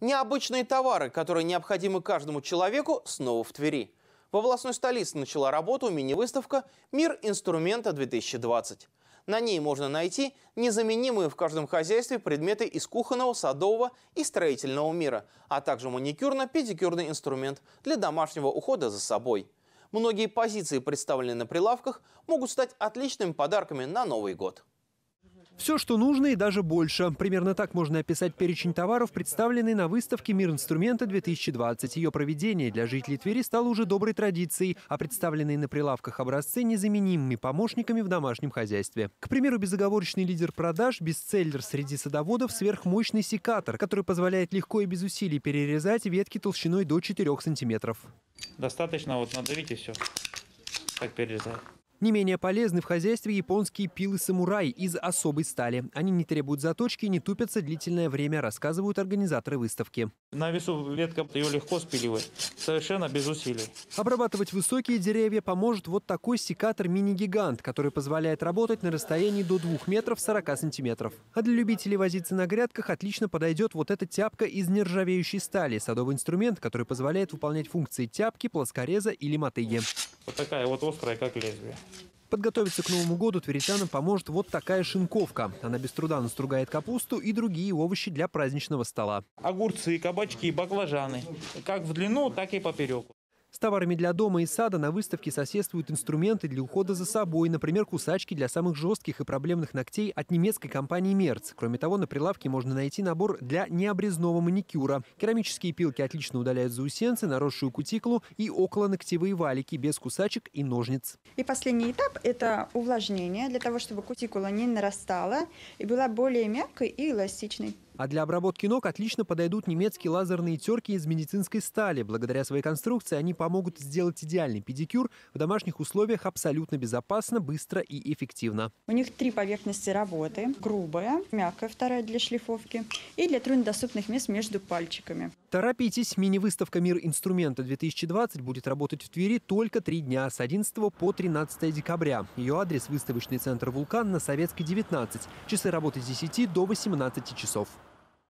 Необычные товары, которые необходимы каждому человеку, снова в Твери. Во областной столице начала работу мини-выставка «Мир инструмента-2020». На ней можно найти незаменимые в каждом хозяйстве предметы из кухонного, садового и строительного мира, а также маникюрно-педикюрный инструмент для домашнего ухода за собой. Многие позиции, представленные на прилавках, могут стать отличными подарками на Новый год. Все, что нужно и даже больше. Примерно так можно описать перечень товаров, представленный на выставке «Мир инструмента-2020». Ее проведение для жителей Твери стало уже доброй традицией, а представленные на прилавках образцы – незаменимыми помощниками в домашнем хозяйстве. К примеру, безоговорочный лидер продаж, бестселлер среди садоводов – сверхмощный секатор, который позволяет легко и без усилий перерезать ветки толщиной до 4 сантиметров. Достаточно вот надавить все. Так перерезать. Не менее полезны в хозяйстве японские пилы-самурай из особой стали. Они не требуют заточки, не тупятся длительное время, рассказывают организаторы выставки. На весу ветка ее легко спиливать, совершенно без усилий. Обрабатывать высокие деревья поможет вот такой секатор мини-гигант, который позволяет работать на расстоянии до 2 метров 40 сантиметров. А для любителей возиться на грядках отлично подойдет вот эта тяпка из нержавеющей стали, садовый инструмент, который позволяет выполнять функции тяпки, плоскореза или мотыги. Вот такая вот острая, как лезвие. Подготовиться к Новому году тверитянам поможет вот такая шинковка. Она без труда настругает капусту и другие овощи для праздничного стола. Огурцы, кабачки, баклажаны. Как в длину, так и поперек. С товарами для дома и сада на выставке соседствуют инструменты для ухода за собой, например, кусачки для самых жестких и проблемных ногтей от немецкой компании «Мерц». Кроме того, на прилавке можно найти набор для необрезного маникюра. Керамические пилки отлично удаляют заусенцы, наросшую кутикулу и околоногтевые валики без кусачек и ножниц. И последний этап – это увлажнение для того, чтобы кутикула не нарастала и была более мягкой и эластичной. А для обработки ног отлично подойдут немецкие лазерные терки из медицинской стали. Благодаря своей конструкции они помогут сделать идеальный педикюр в домашних условиях абсолютно безопасно, быстро и эффективно. У них три поверхности работы. Грубая, мягкая вторая для шлифовки и для труднодоступных мест между пальчиками. Торопитесь, мини-выставка «Мир инструмента 2020» будет работать в Твери только три дня с 11 по 13 декабря. Ее адрес – выставочный центр «Вулкан» на Советской, 19. Часы работы с 10 до 18 часов.